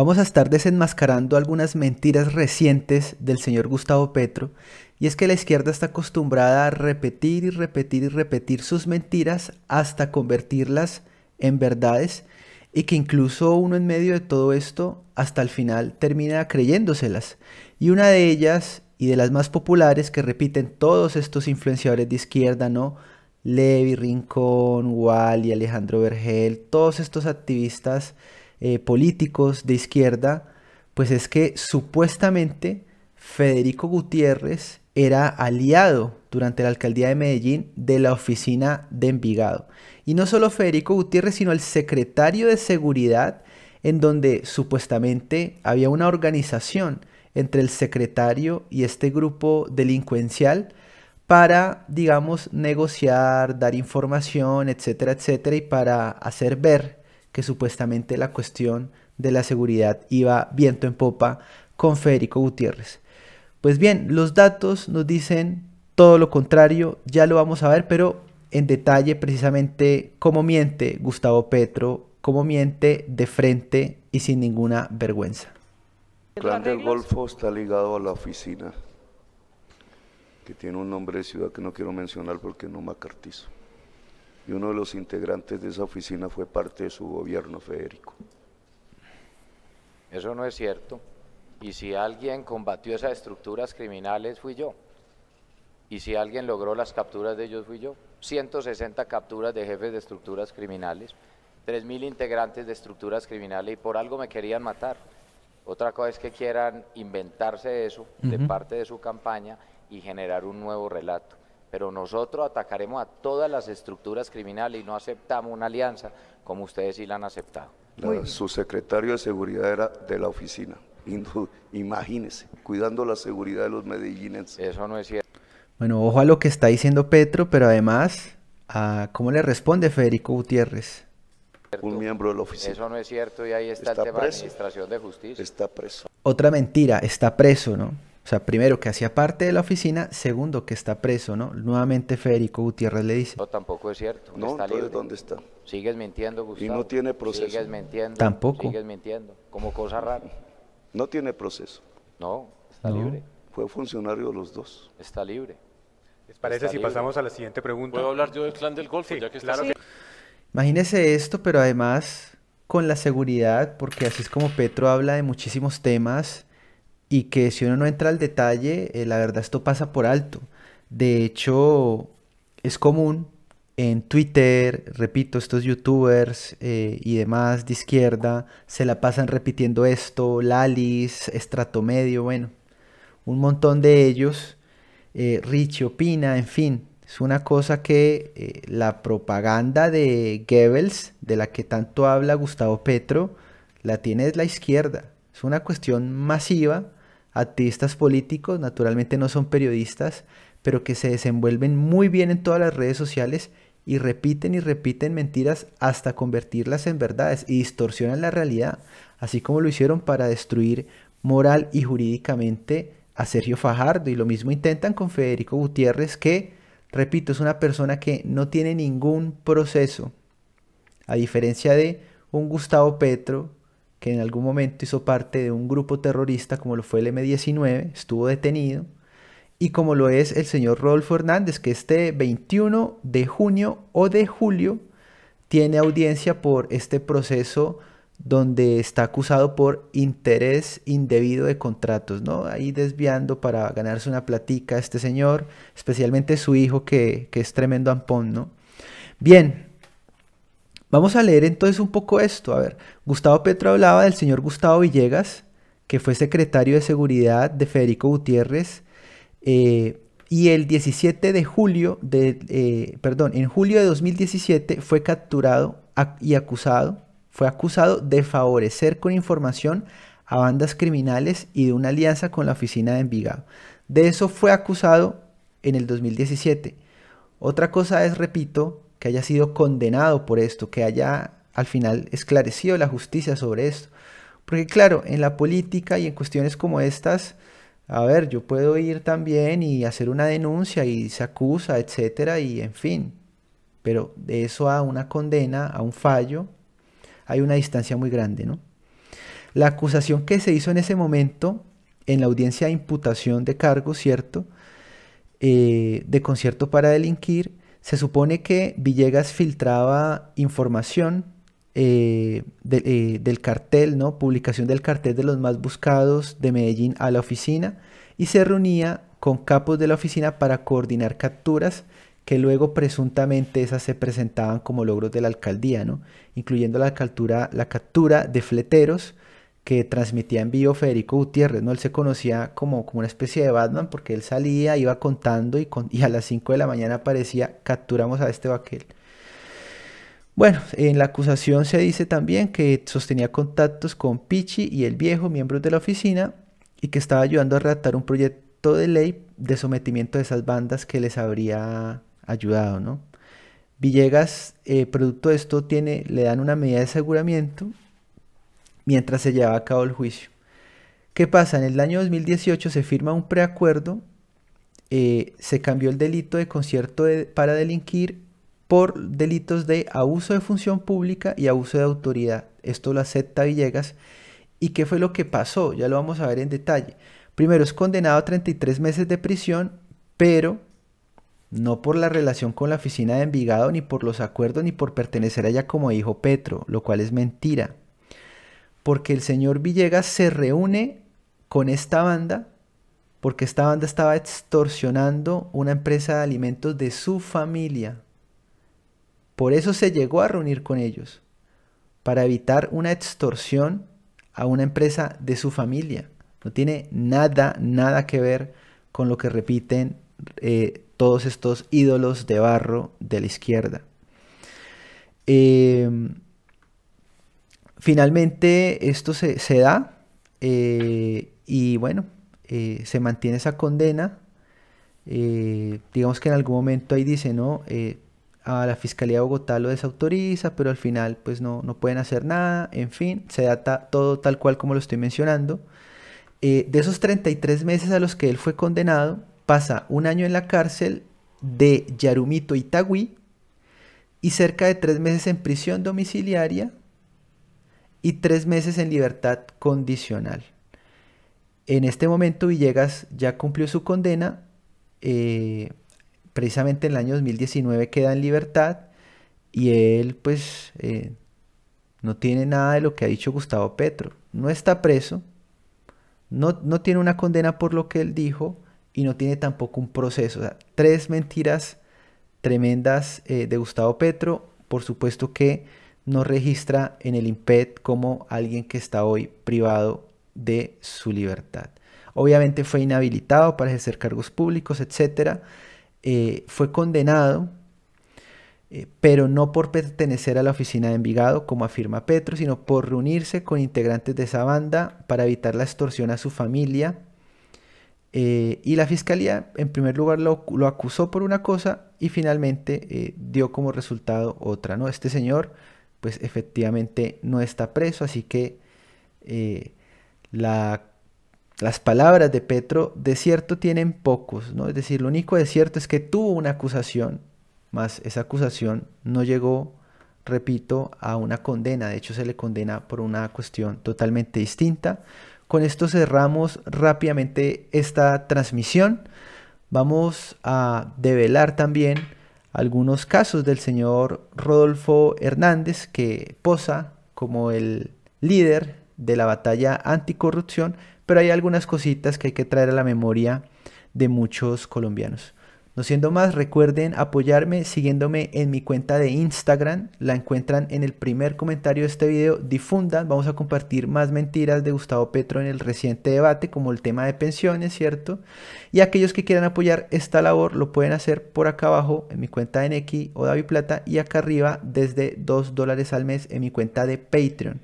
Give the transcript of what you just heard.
Vamos a estar desenmascarando algunas mentiras recientes del señor Gustavo Petro, y es que la izquierda está acostumbrada a repetir y repetir y repetir sus mentiras hasta convertirlas en verdades, y que incluso uno en medio de todo esto hasta el final termina creyéndoselas. Y una de ellas, y de las más populares que repiten todos estos influenciadores de izquierda, ¿no? Levi, Rincón, Wally, Alejandro Vergel, todos estos activistas eh, políticos de izquierda, pues es que supuestamente Federico Gutiérrez era aliado durante la alcaldía de Medellín de la oficina de Envigado. Y no solo Federico Gutiérrez, sino el secretario de seguridad, en donde supuestamente había una organización entre el secretario y este grupo delincuencial para, digamos, negociar, dar información, etcétera, etcétera, y para hacer ver que supuestamente la cuestión de la seguridad iba viento en popa con Federico Gutiérrez. Pues bien, los datos nos dicen todo lo contrario, ya lo vamos a ver, pero en detalle precisamente cómo miente Gustavo Petro, cómo miente de frente y sin ninguna vergüenza. El clan del Golfo está ligado a la oficina, que tiene un nombre de ciudad que no quiero mencionar porque no me acartizo y uno de los integrantes de esa oficina fue parte de su gobierno, Federico. Eso no es cierto. Y si alguien combatió esas estructuras criminales, fui yo. Y si alguien logró las capturas de ellos, fui yo. 160 capturas de jefes de estructuras criminales, 3.000 integrantes de estructuras criminales y por algo me querían matar. Otra cosa es que quieran inventarse eso de parte de su campaña y generar un nuevo relato pero nosotros atacaremos a todas las estructuras criminales y no aceptamos una alianza como ustedes sí la han aceptado. su secretario de seguridad era de la oficina, imagínese, cuidando la seguridad de los medellinenses. Eso no es cierto. Bueno, ojo a lo que está diciendo Petro, pero además, ¿cómo le responde Federico Gutiérrez? Un miembro de la oficina. Eso no es cierto y ahí está, el tema de la administración de justicia. Está preso. Otra mentira, está preso, ¿no? O sea, primero que hacía parte de la oficina, segundo que está preso, ¿no? Nuevamente Federico Gutiérrez le dice. No, tampoco es cierto. No, está libre. ¿dónde está? Sigues mintiendo, Gustavo. Y no tiene proceso. Sigues mintiendo. Tampoco. Sigues mintiendo, como cosa rara. No tiene proceso. No, está libre. Fue funcionario de los dos. Está libre. ¿Les parece si pasamos a la siguiente pregunta? ¿Puedo hablar yo del clan del Golfo? ya que está Imagínese esto, pero además con la seguridad, porque así es como Petro habla de muchísimos temas y que si uno no entra al detalle, eh, la verdad esto pasa por alto. De hecho, es común en Twitter, repito, estos youtubers eh, y demás de izquierda se la pasan repitiendo esto, Lalis, Estratomedio, bueno, un montón de ellos, eh, Richie opina, en fin, es una cosa que la propaganda de Goebbels, de la que tanto habla Gustavo Petro, la tiene la izquierda, es una cuestión masiva activistas políticos, naturalmente no son periodistas, pero que se desenvuelven muy bien en todas las redes sociales y repiten y repiten mentiras hasta convertirlas en verdades y distorsionan la realidad, así como lo hicieron para destruir moral y jurídicamente a Sergio Fajardo y lo mismo intentan con Federico Gutiérrez que, repito, es una persona que no tiene ningún proceso, a diferencia de un Gustavo Petro, que en algún momento hizo parte de un grupo terrorista como lo fue el M-19, estuvo detenido, y como lo es el señor Rodolfo Hernández, que este 21 de junio o de julio tiene audiencia por este proceso donde está acusado por interés indebido de contratos, ¿no? Ahí desviando para ganarse una platica este señor, especialmente su hijo que, que es tremendo ampón, ¿no? Bien, Vamos a leer entonces un poco esto. A ver, Gustavo Petro hablaba del señor Gustavo Villegas, que fue secretario de Seguridad de Federico Gutiérrez, eh, y el 17 de julio, de, eh, perdón, en julio de 2017 fue capturado y acusado, fue acusado de favorecer con información a bandas criminales y de una alianza con la oficina de Envigado. De eso fue acusado en el 2017. Otra cosa es, repito, que haya sido condenado por esto, que haya al final esclarecido la justicia sobre esto. Porque claro, en la política y en cuestiones como estas, a ver, yo puedo ir también y hacer una denuncia y se acusa, etcétera, y en fin. Pero de eso a una condena, a un fallo, hay una distancia muy grande, ¿no? La acusación que se hizo en ese momento, en la audiencia de imputación de cargo, ¿cierto? Eh, de concierto para delinquir, se supone que Villegas filtraba información eh, eh, del cartel, ¿no? Publicación del cartel de los más buscados de Medellín a la oficina y se reunía con capos de la oficina para coordinar capturas que luego presuntamente esas se presentaban como logros de la alcaldía, ¿no? Incluyendo la captura de fleteros, que transmitía en vivo Federico Gutiérrez, ¿no? Él se conocía como, como una especie de Batman porque él salía, iba contando y, a las 5 de la mañana aparecía, capturamos a este vaquel. Bueno, en la acusación se dice también que sostenía contactos con Pichi y el viejo, miembros de la oficina, y que estaba ayudando a redactar un proyecto de ley de sometimiento de esas bandas que les habría ayudado, ¿no? Villegas, eh, producto de esto, tiene, le dan una medida de aseguramiento mientras se llevaba a cabo el juicio. ¿Qué pasa? En el año 2018 se firma un preacuerdo, eh, se cambió el delito de concierto para delinquir por delitos de abuso de función pública y abuso de autoridad. Esto lo acepta Villegas. ¿Y qué fue lo que pasó? Ya lo vamos a ver en detalle. Primero es condenado a 33 meses de prisión, pero no por la relación con la oficina de Envigado, ni por los acuerdos, ni por pertenecer a ella como hijo Petro, lo cual es mentira porque el señor Villegas se reúne con esta banda, porque esta banda estaba extorsionando una empresa de alimentos de su familia. Por eso se llegó a reunir con ellos, para evitar una extorsión a una empresa de su familia. No tiene nada, nada que ver con lo que repiten eh, todos estos ídolos de barro de la izquierda. Eh, Finalmente esto se, da eh, y bueno, eh, se mantiene esa condena. Eh, digamos que en algún momento ahí dice, ¿no? a la Fiscalía de Bogotá lo desautoriza, pero al final pues no, no pueden hacer nada, en fin, se da todo tal cual como lo estoy mencionando. de esos 33 meses a los que él fue condenado, pasa un año en la cárcel de Yarumito Itagüí y cerca de tres meses en prisión domiciliaria y tres meses en libertad condicional. En este momento Villegas ya cumplió su condena, eh, precisamente en el año 2019 queda en libertad y él pues eh, no tiene nada de lo que ha dicho Gustavo Petro, no está preso, no, no tiene una condena por lo que él dijo y no tiene tampoco un proceso. tres mentiras tremendas eh, de Gustavo Petro, por supuesto que no registra en el IMPED como alguien que está hoy privado de su libertad. Obviamente fue inhabilitado para ejercer cargos públicos, etc. Eh, fue condenado, eh, pero no por pertenecer a la oficina de Envigado, como afirma Petro, sino por reunirse con integrantes de esa banda para evitar la extorsión a su familia. Eh, y la fiscalía, en primer lugar, lo, lo acusó por una cosa y finalmente dio como resultado otra. ¿no? Este señor pues efectivamente no está preso, así que eh, las palabras de Petro de cierto tienen pocos, ¿no? Es decir, lo único de cierto es que tuvo una acusación, más esa acusación no llegó, repito, a una condena, de hecho se le condena por una cuestión totalmente distinta. Con esto cerramos rápidamente esta transmisión. Vamos a develar también algunos casos del señor Rodolfo Hernández que posa como el líder de la batalla anticorrupción, pero hay algunas cositas que hay que traer a la memoria de muchos colombianos. No siendo más, recuerden apoyarme siguiéndome en mi cuenta de Instagram. La encuentran en el primer comentario de este video. Difundan, vamos a compartir más mentiras de Gustavo Petro en el reciente debate, como el tema de pensiones, ¿cierto? Y aquellos que quieran apoyar esta labor lo pueden hacer por acá abajo en mi cuenta de Nequi o David Plata y acá arriba desde 2 dólares al mes en mi cuenta de Patreon.